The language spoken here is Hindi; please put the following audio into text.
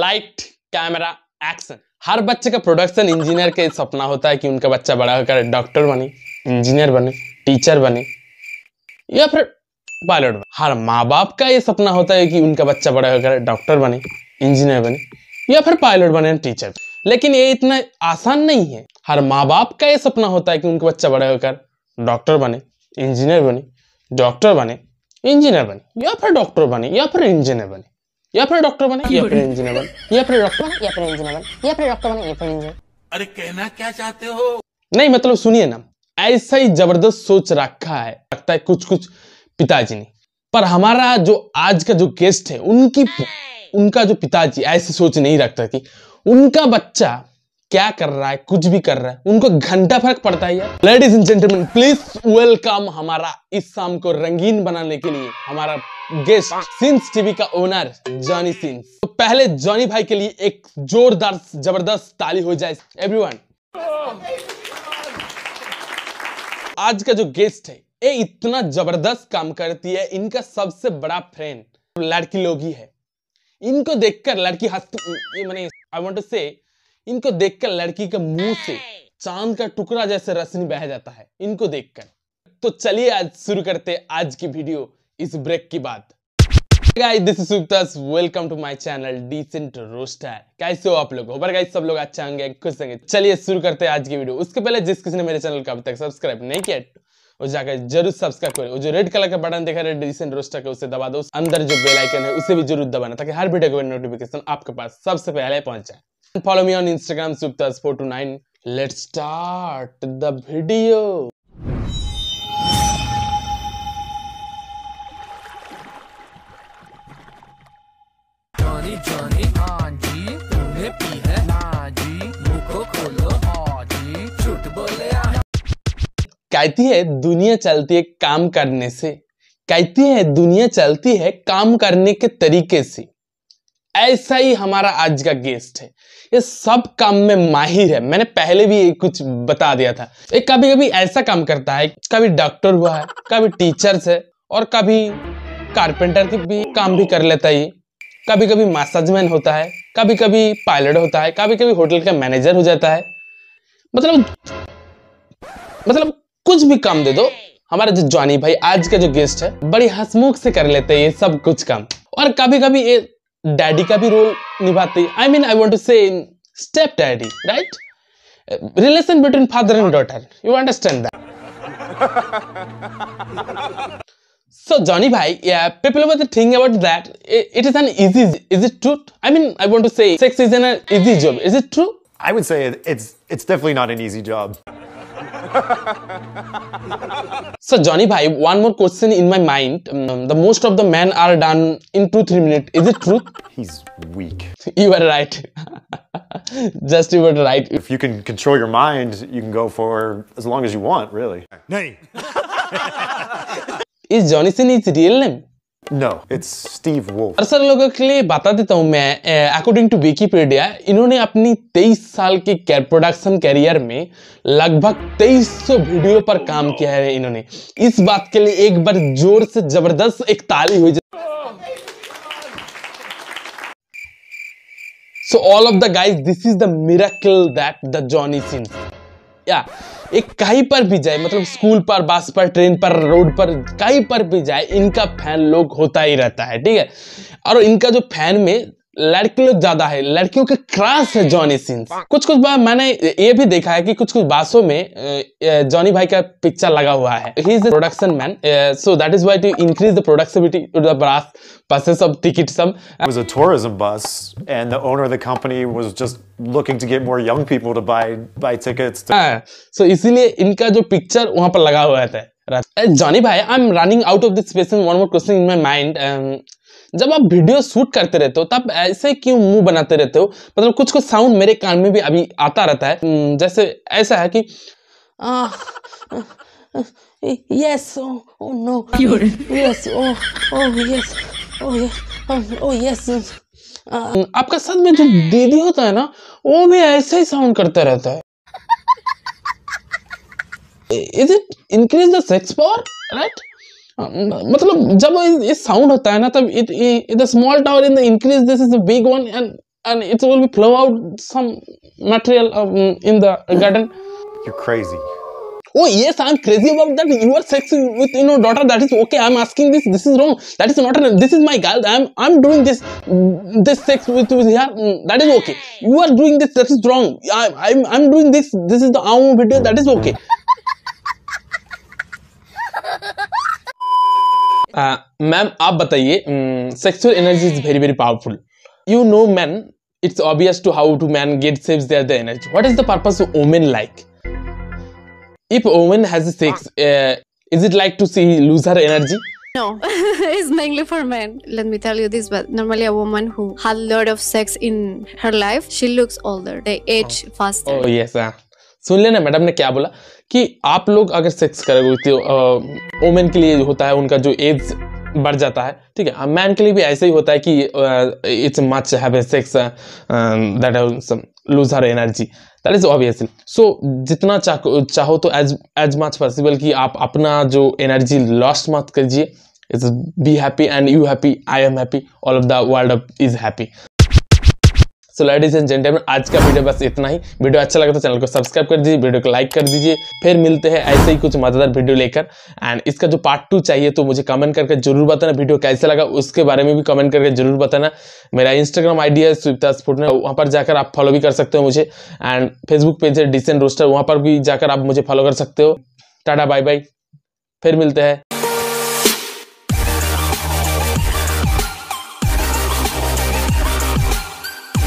लाइट कैमरा एक्शन हर बच्चे का प्रोडक्शन इंजीनियर के सपना होता है कि उनका बच्चा बड़ा होकर डॉक्टर बने इंजीनियर बने टीचर बने या फिर पायलट बने हर माँ बाप का ये सपना होता है कि उनका बच्चा बड़ा होकर डॉक्टर बने इंजीनियर बने या फिर पायलट बने टीचर बने लेकिन ये इतना आसान नहीं है हर माँ बाप का ये सपना होता है कि उनका बच्चा बड़ा होकर डॉक्टर बने इंजीनियर बने डॉक्टर बने इंजीनियर बने या फिर डॉक्टर बने या फिर इंजीनियर बने या फिर डॉक्टर बने या फिर इंजीनियर बने या फिर डॉक्टर बने या फिर इंजीनियर बने या फिर डॉक्टर बने या फिर इंजीनियर अरे कहना क्या चाहते हो नहीं मतलब सुनिए ना ऐसा ही जबरदस्त सोच रखा है लगता है कुछ कुछ पिताजी ने पर हमारा जो आज का जो गेस्ट है उनकी उनका जो पिताजी ऐसी सोच नहीं रखता कि उनका बच्चा क्या कर रहा है कुछ भी कर रहा है उनको घंटा फर्क पड़ता है यार ladies and gentleman please welcome हमारा इस शाम को रंगीन बनाने के लिए हमारा गेस्ट सिंस टीवी का ओनर जॉनी सिंस तो पहले जॉनी भाई के लिए एक जोरदार जबरदस्त ताली हो जाए एवरीवन आज का जो गेस्ट है ये इतना जबरदस्त काम करती है इनका सबसे बड़ा फ्रेंड लड़की लोग ही है इनको देखकर लड़की हंसती मैंने आई वांट टू से इनको देखकर लड़की के मुंह से चांद का टुकड़ा जैसे रश्मि बह जाता है इनको देखकर तो चलिए आज शुरू करते आज की वीडियो इस ब्रेक की बात welcome to my channel Decent Roaster कैसे हो आप लोग हो गाइस सब लोग अच्छे होंगे खुश होंगे चलिए शुरू करते हैं आज की वीडियो उसके पहले जिस किसी ने मेरे चैनल को अभी तक सब्सक्राइब नहीं किया और जाकर जरूर सब्सक्राइब करें और जो रेड कलर का बटन देखा है डिसेंट रोस्टर का उसे दबा दो अंदर जो बेल आइकन है उसे भी जरूर दबाना ताकि हर वीडियो का नोटिफिकेशन आपके पास सबसे पहले पहुंच जाए Follow me on Instagram, suptas429. Let's start the video. कहती है दुनिया चलती है काम करने से कहती है दुनिया चलती है काम करने के तरीके से ऐसा ही हमारा आज का गेस्ट है ये सब काम में माहिर है मैंने पहले भी कुछ बता दिया था ये कभी कभी ऐसा काम करता है कभी डॉक्टर हुआ है कभी टीचर्स है और कभी कारपेंटर की भी काम भी कर लेता है कभी कभी मैसेजमैन होता है कभी कभी पायलट होता है कभी कभी होटल का मैनेजर हो जाता है मतलब मतलब कुछ भी काम दे दो हमारा जो जॉनी भाई आज का जो गेस्ट है बड़ी हसमुख से कर लेते हैं ये सब कुछ काम और कभी कभी ये डैडी का भी रोल निभाते I mean I want to say step daddy right relation between father and daughter you understand that So Johnny Bhai, yeah, people were thinking about that. it is an easy, is it true? I mean, I want to say sex is an easy job. Is it true? I would say it's it's definitely not an easy job so Johnny Bhai, one more question in my mind. Um, the most of the men are done in 2-3 minutes. Is it truth? He's weak. You were right. Just you were right. If you can control your mind, you can go for as long as you want, really. Nay. is Johnny Sin his real name? No, it's Steve Wolf. असल लोगों के लिए बता देता हूँ मैं अकॉर्डिंग टू विकीपीडिया इन्होंने अपनी 23 साल के प्रोडक्शन कैरियर में लगभग 2300 वीडियो पर काम किया है इन्होंने इस बात के लिए एक बार जोर से जबरदस्त एक ताली हुई so all of the guys this is the miracle that the Johnny Sins Yeah. एक कहीं पर भी जाए मतलब स्कूल पर बस पर ट्रेन पर रोड पर कहीं पर भी जाए इनका फैन लोग होता ही रहता है ठीक है और इनका जो फैन में लड़के लोग ज्यादा है लड़कियों के क्रास है जॉनी सिंह कुछ कुछ बार मैंने ये भी देखा है कि कुछ कुछ बासों में जॉनी भाई का पिक्चर लगा हुआ है he is production man so that is why to increase the productivity to the brass buses of ticket sum it was a tourism bus and the owner of the company was just looking to get more young people to buy buy tickets to... so isliye inka jo picture wahan par laga hua tha Johnny भाई I am running out of this one more question in my mind जब आप वीडियो शूट करते रहते हो तब ऐसे क्यों मुंह बनाते रहते हो मतलब कुछ कुछ साउंड मेरे कान में भी अभी आता रहता है hmm, जैसे ऐसा है कि yes oh no yes oh oh yes oh yes आपका साथ में जो दीदी होता है ना वो भी ऐसे ही साउंड करता रहता है is it increase the sex power right मतलब जब ये साउंड होता है ना तब it the small tower in the increase this is the big one and and it's will be out some material material in the garden you crazy. oh yes i'm crazy about that you are sexing with you know daughter that is okay i'm asking this this is wrong that is not this is my girl i'm i'm doing this this sex with, with her mm, that is okay you are doing this that is wrong I, i'm i'm doing this this is the arm video that is okay ma'am uh, आप बताइए sexual energy is very very powerful you know man it's obvious to how to man get saves there the energy what is the purpose of women if a woman has sex uh, is it like to see lose her energy no it's mainly for men let me tell you this but normally a woman who had a lot of sex in her life she looks older they age oh, faster oh yes uh. सुन लेना मैडम ने क्या बोला कि आप लोग अगर सेक्स करोगे तो ओमेन के लिए होता है उनका जो एज बढ़ जाता है ठीक है मैन हाँ, के लिए भी ऐसे ही होता है कि it's much have sex that lose her energy that is obviously so जितना चाहो चाहो तो एज एज मच पॉसिबल कि आप अपना जो एनर्जी लॉस्ट मत करिए it's be happy and you happy I am happy all of the world is happy so ladies and gentleman आज का वीडियो बस इतना ही वीडियो अच्छा लगा तो चैनल को सब्सक्राइब कर दीजिए वीडियो को लाइक कर दीजिए फिर मिलते हैं ऐसे ही कुछ मजेदार वीडियो लेकर एंड इसका जो पार्ट टू चाहिए तो मुझे कमेंट करके जरूर बताना वीडियो कैसा लगा उसके बारे में भी कमेंट करके जरूर बताना मेरा इंस्टाग्राम आईडी है स्विपता तो स्फुटना वहाँ पर जाकर आप फॉलो भी कर सकते हो मुझे एंड फेसबुक पेज है डिसेंट रोस्टर वहाँ पर भी जाकर आप मुझे फॉलो कर सकते हो टाटा बाय बाय फिर मिलते हैं